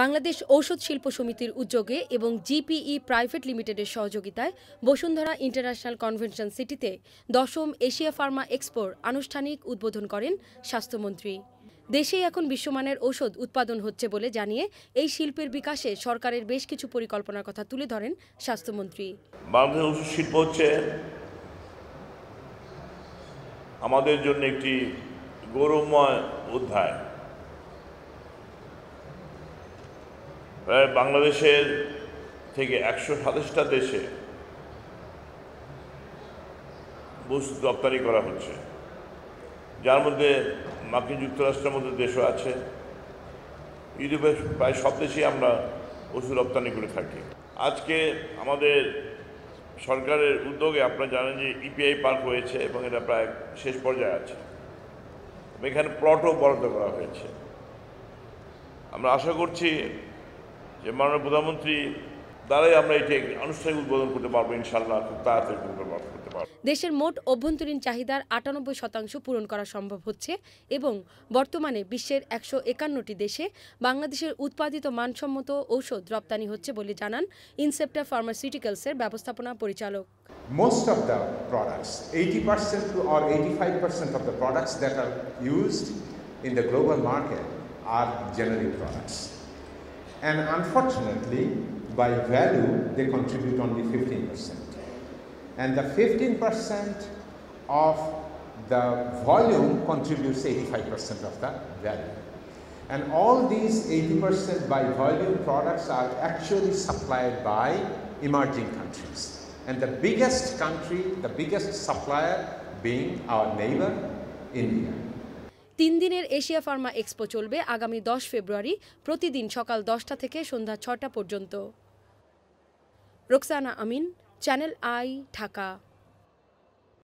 বাংলাদেশ ঔষধ শিল্প সমিতির উদ্যোগে এবং জিপিই প্রাইভেট লিমিটেডের সহযোগিতায় বসুন্ধরা ইন্টারন্যাশনাল কনভেনশন সিটিতে দশম এশিয়া ফার্মা এক্সপোর আনুষ্ঠানিক উদ্বোধন করেন স্বাস্থ্যমন্ত্রী দেশে এখন বিশ্বমানের ঔষধ উৎপাদন হচ্ছে বলে জানিয়ে এই শিল্পের বিকাশে সরকারের বেশ কিছু পরিকল্পনার কথা তুলে ধরেন স্বাস্থ্যমন্ত্রী বাংলাদেশ ঔষধ শিল্প হচ্ছে আমাদের জন্য একটি গৌরবময় অধ্যায় প্রায় বাংলাদেশের থেকে একশো সাতাশটা দেশে বুস রপ্তানি করা হচ্ছে যার মধ্যে মার্কিন যুক্তরাষ্ট্রের মধ্যে দেশও আছে ইউরোপে প্রায় সব দেশেই আমরা ওষুধ রপ্তানি করে থাকি আজকে আমাদের সরকারের উদ্যোগে আপনারা জানেন যে ইপিআই পার্ক হয়েছে এবং এটা প্রায় শেষ পর্যায়ে আছে এখানে প্লটও বরাদ্দ করা হয়েছে আমরা আশা করছি যে মাননীয় প্রধানমন্ত্রী দ্বারাই আমরা এটি আনুষ্ঠানিক উদ্বোধন করতে পারবো ইনশাল্লাহ খুব তাড়াতাড়ি দেশের মোট অভ্যন্তরীণ চাহিদার আটানব্বই শতাংশ পূরণ করা সম্ভব হচ্ছে এবং বর্তমানে বিশ্বের একশো একান্নটি দেশে বাংলাদেশের উৎপাদিত মানসম্মত ঔষধ রপ্তানি হচ্ছে বলে জানান ইনসেপ্টার ফার্মাসিউটিক্যালসের ব্যবস্থাপনা পরিচালক Most of the products, 80% or 85% of the products that are used in the global market are generic products. and unfortunately by value they contribute only 15 percent and the 15 percent of the volume contributes 85 percent of the value and all these 80 percent by volume products are actually supplied by emerging countries and the biggest country the biggest supplier being our neighbor India. তিন দিনের Asia Pharma expo চলবে আগামী দশ ফেব্রুয়ারি প্রতিদিন সকাল দশটা থেকে সন্ধ্যা ছটা পর্যন্ত রোকসানা আমিন চ্যানেল আই ঢাকা